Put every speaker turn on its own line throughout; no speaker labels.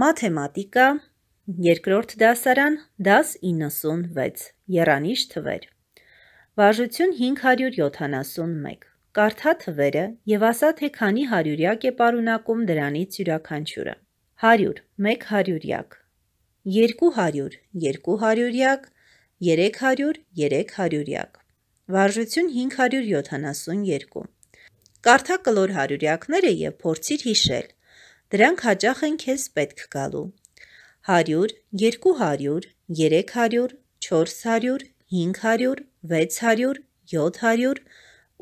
մաթեմատիկա, երկրորդ դասարան, դաս 96, երանիշ թվեր։ Վաժություն 571, կարթա թվերը և ասա թե քանի հարյուրյակ է պարունակում դրանից յուրականչուրը։ 100, 1 հարյուրյակ, 200, 2 հարյուրյակ, 300, 3 հարյուրյակ։ Վարժություն 572 Կարթա կլոր հարյուրյակները և փորձիր հիշել, Դրանք հաճախ են քեզ պետք գալու։ 100, 200, 300, 400, 500, 600, 700,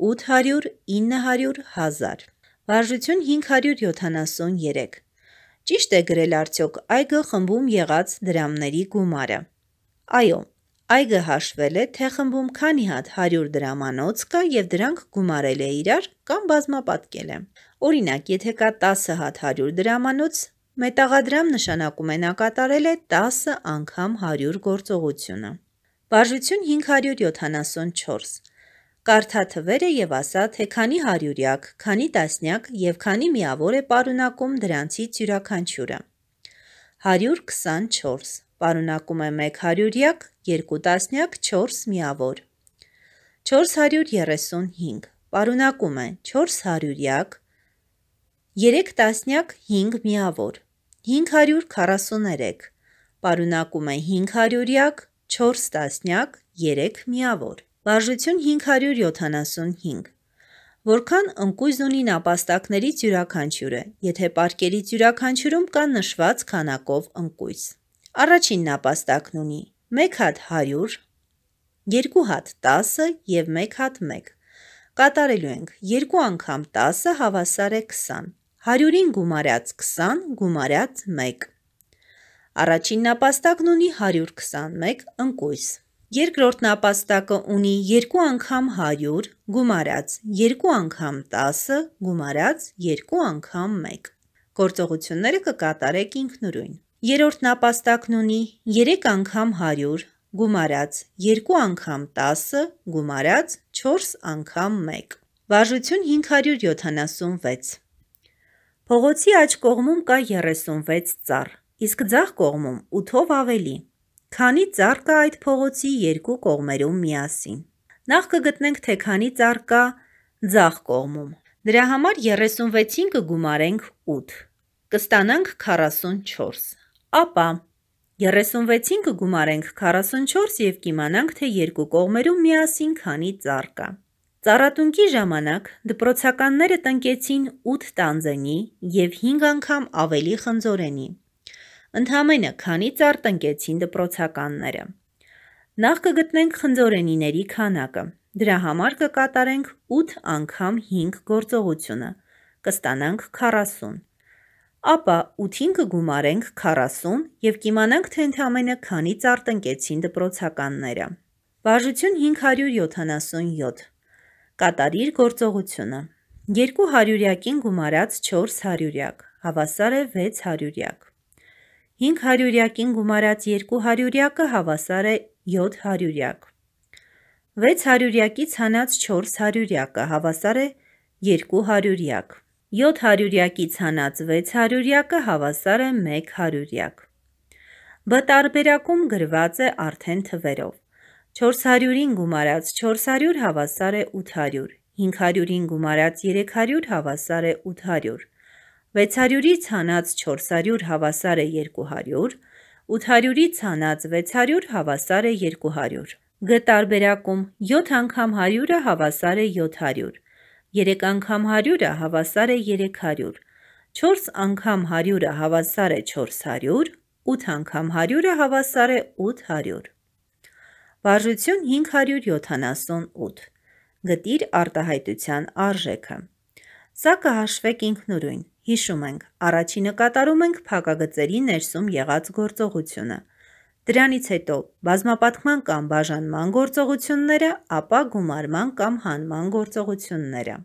800, 900, 1000։ Վարժություն 573։ Ճիշտ է գրել արդյոք այգը խմբում եղած դրամների գումարը։ Այո, Այգը հաշվել է, թե խմբում քանի հատ 100 դրամանոց կա եւ դրանք գումարել է իրար կամ բազմապատկել է։ Օրինակ, եթե կա 10 հատ 100 դրամանոց, մետաղադրամ նշանակում է նա կատարել է 10 անգամ 100 գործողությունը։ Բաժություն 574։ Կարդա թվերը եւ ասա, թե քանի հարյուրյակ, քանի տասնյակ եւ քանի միավոր է պարունակում դրանցից յուրաքանչյուրը։ 124 պարունակում է 1 հարյուրյակ, 2 տասնյակ, 4 միավոր։ 435 պարունակում է 4 հարյուրյակ, 3 տասնյակ, 5 միավոր։ 543 պարունակում է 5 հարյուրյակ, 4 տասնյակ, 3 միավոր։ Վարժություն 575 Որքան ընկույզ ունի նապաստակներից յուրաքանչյուրը, եթե պարկերից յուրաքանչյուրում կան նշված քանակով ընկույզ։ Առաջինն ապաստակն ունի 1 հատ 100, 2 հատ 10 եւ 1 հատ 1։ Կատարելու ենք 2 անգամ 10-ը հավասար է 20։ 100-ին գումարած 20 գումարած 1։ Առաջին նապաստակն ունի 121 ընկույս։ Երկրորդ նապաստակը ունի 2 անգամ 100 գումարած 2 անգամ 10 գումարած 2 անգամ 1։ Գործողությունները կկատարեք ինքնուրույն երրորդ նապաստակն ունի 3 անգամ 100 գումարած 2 անգամ 10 գումարած 4 անգամ 1։ Վարժություն 576։ Փողոցի աջ կողմում կա 36 ծառ, իսկ ձախ կողմում 8-ով ավելի։ Քանի ծառ կա այդ փողոցի երկու կողմերում միասին։ Նախ կգտնենք, թե քանի ծառ կա ձախ կողմում։ Դրա համար 36-ին կգումարենք 8։ Կստանանք 44 ապա 36-ին կգումարենք 44 և կիմանանք, թե երկու կողմերում միասին քանի ծառ կա։ Ծառատունկի ժամանակ դպրոցականները տնկեցին 8 տանձենի և 5 անգամ ավելի խնձորենի։ Ընդամենը քանի ծառ տնկեցին դպրոցականները։ Նախ կգտնենք խնձորենիների քանակը։ Դրա համար կկատարենք 8 անգամ 5 գործողությունը։ Կստանանք 40 ապա 8-ին կգումարենք 40 և կիմանանք, թե ընդամենը քանի ծարտնկեցին դպրոցականները։ Բաժություն 577։ Կատարիր գործողությունը։ 2 հարյուրյակին գումարած 4 հարյուրյակ, հավասար է 6 հարյուրյակ։ 5 հարյուրյակին գումարած 2 հարյուրյակը հավասար է 7 հարյուրյակ։ 6 հարյուրյակից հանած 4 հարյուրյակը հավասար է 2 հարյուրյակ։ 7 հարյուրյակից հանած 6 հարյուրյակը հավասար է 1 հարյուրյակ։ Բ տարբերակում գրված է արդեն թվերով։ 400-ին գումարած 400 հավասար է 800, 500-ին գումարած 300 հավասար է 800, 600-ից հանած 400 հավասար է 200, 800-ից հանած 600 հավասար է 200։ Գ տարբերակում 7 անգամ 100-ը հավասար է 700, 3 անգամ 100-ը հավասար է 300, 4 անգամ 100-ը հավասար է 400, 8 անգամ 100-ը հավասար է 800։ Վարժություն 578։ Գտիր արտահայտության արժեքը։ Սա կհաշվեք ինքնուրույն։ Հիշում ենք, առաջինը կատարում ենք փակագծերի ներսում եղած գործողությունը։ Դրանից հետո բազմապատկման կամ բաժանման գործողությունները, ապա գումարման կամ հանման գործողությունները։